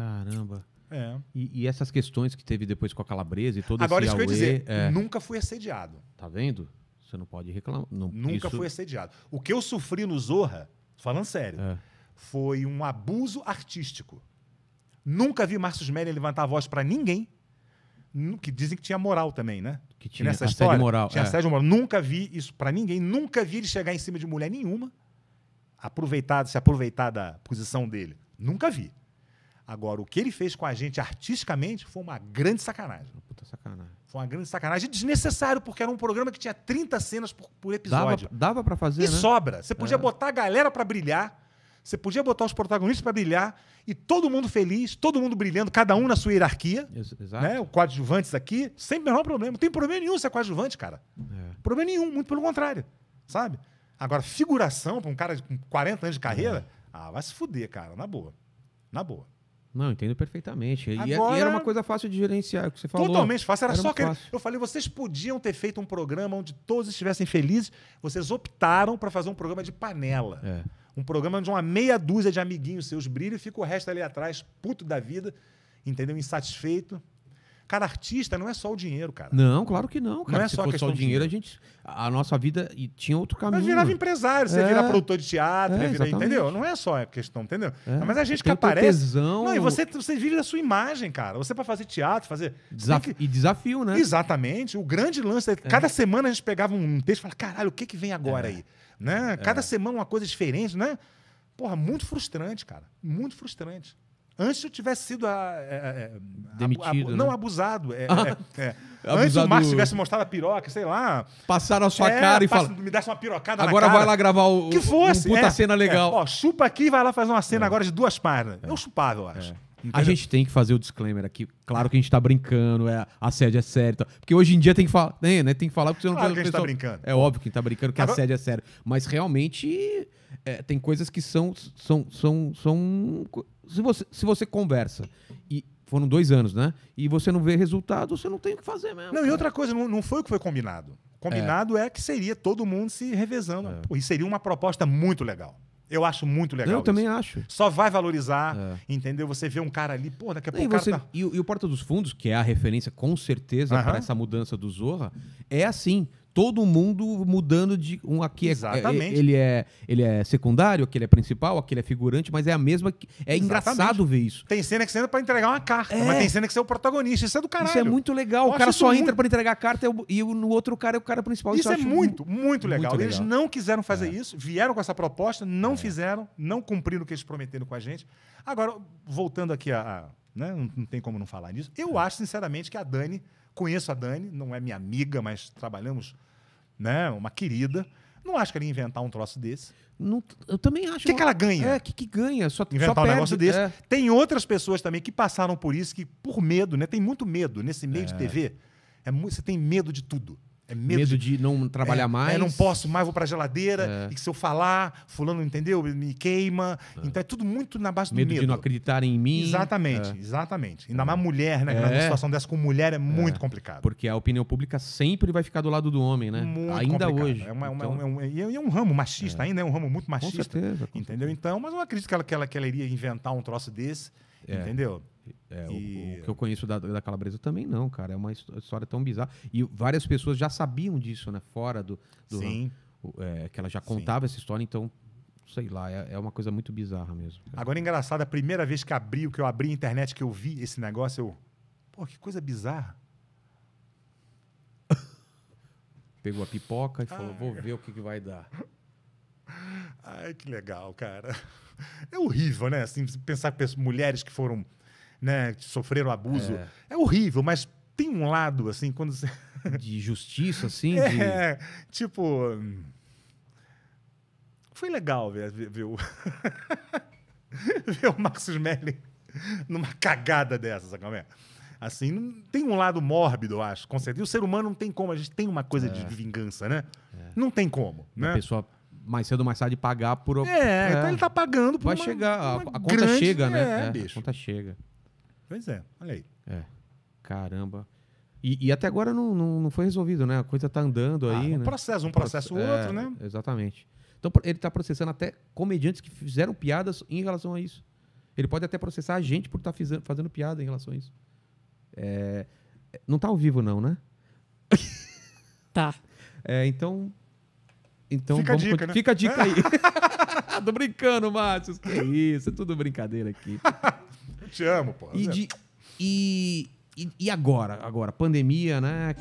Caramba. É. E, e, essas questões que teve depois com a calabresa e todo Agora, esse Agora, isso que eu ia dizer, é... nunca fui assediado. Tá vendo? Você não pode reclamar. Não, nunca isso... fui assediado. O que eu sofri no Zorra, falando sério, é. foi um abuso artístico. Nunca vi Márcio Mery levantar a voz para ninguém. Que dizem que tinha moral também, né? Que tinha nessa história, moral. Tinha é. assédio moral. Nunca vi isso para ninguém. Nunca vi ele chegar em cima de mulher nenhuma, aproveitado se aproveitar da posição dele. Nunca vi. Agora, o que ele fez com a gente artisticamente foi uma grande sacanagem. Uma puta sacanagem. Foi uma grande sacanagem. Desnecessário, porque era um programa que tinha 30 cenas por, por episódio. Dava, dava para fazer, e né? sobra. Você podia é. botar a galera para brilhar. Você podia botar os protagonistas para brilhar e todo mundo feliz, todo mundo brilhando, cada um na sua hierarquia. Né? Exato. Né? O coadjuvantes aqui, sem o menor problema. Não tem problema nenhum ser coadjuvante, cara. É. Problema nenhum, muito pelo contrário. Sabe? Agora, figuração para um cara com 40 anos de carreira, é. ah, vai se fuder, cara, na boa. Na boa. Não, entendo perfeitamente. Agora, é, e era uma coisa fácil de gerenciar, é que você falou. Totalmente fácil, era, era só que eu falei, vocês podiam ter feito um programa onde todos estivessem felizes, vocês optaram para fazer um programa de panela. É. Um programa onde uma meia dúzia de amiguinhos seus brilham e fica o resto ali atrás, puto da vida, entendeu? Insatisfeito, Cara, artista não é só o dinheiro, cara. Não, claro que não. Cara. Não é Se só fosse só o dinheiro, dinheiro, a gente. A nossa vida e tinha outro caminho. Mas virava empresário, você é. vira produtor de teatro, é, vira, entendeu? Não é só a questão, entendeu? É. Mas a gente que aparece. Tesão. Não, e você, você vive da sua imagem, cara. Você para fazer teatro, fazer. Desaf... Que... E desafio, né? Exatamente. O grande lance é, é cada semana a gente pegava um texto e falava, caralho, o que, que vem agora é. aí? Né? Cada é. semana uma coisa diferente, né? Porra, muito frustrante, cara. Muito frustrante. Antes eu tivesse sido a, é, é, é, demitido. Abu, né? Não, abusado. É, Antes o Márcio tivesse mostrado a piroca, sei lá. Passaram a sua cara e passa, Me desse uma pirocada Agora vai lá gravar o, que fosse, um puta cena legal. ó, chupa aqui e vai lá fazer uma cena agora de duas páginas. Eu chupava, eu acho. Entendeu? A gente tem que fazer o disclaimer aqui. Claro que a gente tá brincando, é, a sede é séria. Porque hoje em dia tem que falar. Né, né tem que falar porque você não claro que a gente tá brincando. É óbvio que tá brincando que Agora... a sede é séria. Mas realmente é, tem coisas que são. são, são, são se, você, se você conversa e foram dois anos, né? E você não vê resultado, você não tem o que fazer mesmo. Não, cara. e outra coisa, não, não foi o que foi combinado. Combinado é. é que seria todo mundo se revezando. É. E seria uma proposta muito legal. Eu acho muito legal. Eu isso. também acho. Só vai valorizar, é. entendeu? Você vê um cara ali, pô, daqui a pouco. E, você, tá... e, e, o Porta dos Fundos, que é a referência com certeza uh -huh. para essa mudança do Zorra, é assim todo mundo mudando de um aqui é, é, Exatamente. É, ele é ele é secundário, aquele é principal, aquele é figurante, mas é a mesma é Exatamente. engraçado ver isso. Tem cena que você entra para entregar uma carta, é. mas tem cena que você é o protagonista, isso é do caralho. Isso é muito legal. Eu o cara só muito... entra para entregar a carta e no outro cara é o cara principal. Isso, isso é muito, muito, muito legal. legal. Eles não quiseram fazer é. isso, vieram com essa proposta, não é. fizeram, não cumpriram o que eles prometeram com a gente. Agora, voltando aqui a, a né, não, não, tem como não falar nisso. Eu acho sinceramente que a Dani Conheço a Dani, não é minha amiga, mas trabalhamos, né? Uma querida. Não acho que ela ia inventar um troço desse. Não, eu também acho. O que, que ela ganha? É, o que, que ganha? Só, Inventar só um perde, negócio desse. É. Tem outras pessoas também que passaram por isso, que por medo, né? Tem muito medo nesse meio é. de TV. É, você tem medo de tudo. É medo, medo de, de, não trabalhar é, é mais. É, não posso mais, vou para a geladeira. É. E se eu falar, fulano entendeu, me queima. É. Então é tudo muito na base medo do medo. medo de não acreditar em mim. Exatamente, é. exatamente. Ainda mais mulher, né? É. Na situação dessa com mulher é, é muito complicado. Porque a opinião pública sempre vai ficar do lado do homem, né? Muito ainda complicado. hoje. É, então... um, é, um, ramo machista ainda, é um ramo muito machista. Com certeza. entendeu? Então, mas eu acredito que ela, que, ela, que ela iria inventar um troço desse. É. Entendeu? É, e... o, o, que eu conheço da, da Calabresa também não, cara. É uma história tão bizarra. E várias pessoas já sabiam disso, né? Fora do. do Sim. é, que ela já contava Sim. essa história, então. Sei lá, é, é uma coisa muito bizarra mesmo. Cara. Agora, engraçado, a primeira vez que abri, que eu abri a internet, que eu vi esse negócio, eu. Pô, que coisa bizarra. Pegou a pipoca e falou: ah. vou ver o que, que vai dar. Ai, que legal, cara. É horrível, né? Assim, pensar que mulheres que foram, né, que sofreram abuso. É. é horrível, mas tem um lado, assim, quando você... De justiça, assim? É, de... tipo... Foi legal ver, ver, ver o... ver o Marcos Melling numa cagada dessa, sabe como é? Assim, tem um lado mórbido, eu acho, com certeza. E o ser humano não tem como, a gente tem uma coisa é. de vingança, né? É. Não tem como, né? A pessoa mais cedo ou mais tarde pagar por. É, é. então ele tá pagando por. Vai uma, chegar, uma a, a, conta grande, chega, né? É, é bicho. A conta chega. Pois é, olha aí. É. Caramba. E, e até agora não, não, não, foi resolvido, né? A coisa tá andando ah, aí. Um né? processo, um processo, Pro... É, outro, né? Exatamente. Então ele tá processando até comediantes que fizeram piadas em relação a isso. Ele pode até processar a gente por estar tá fazendo piada em relação a isso. É, não tá ao vivo, não, né? Tá. É, então, então fica vamos... a dica, né? Fica a dica é. aí. Tô brincando, Márcio. Que isso, é tudo brincadeira aqui. te amo, pô. E, de... e... e agora? Agora, pandemia, né?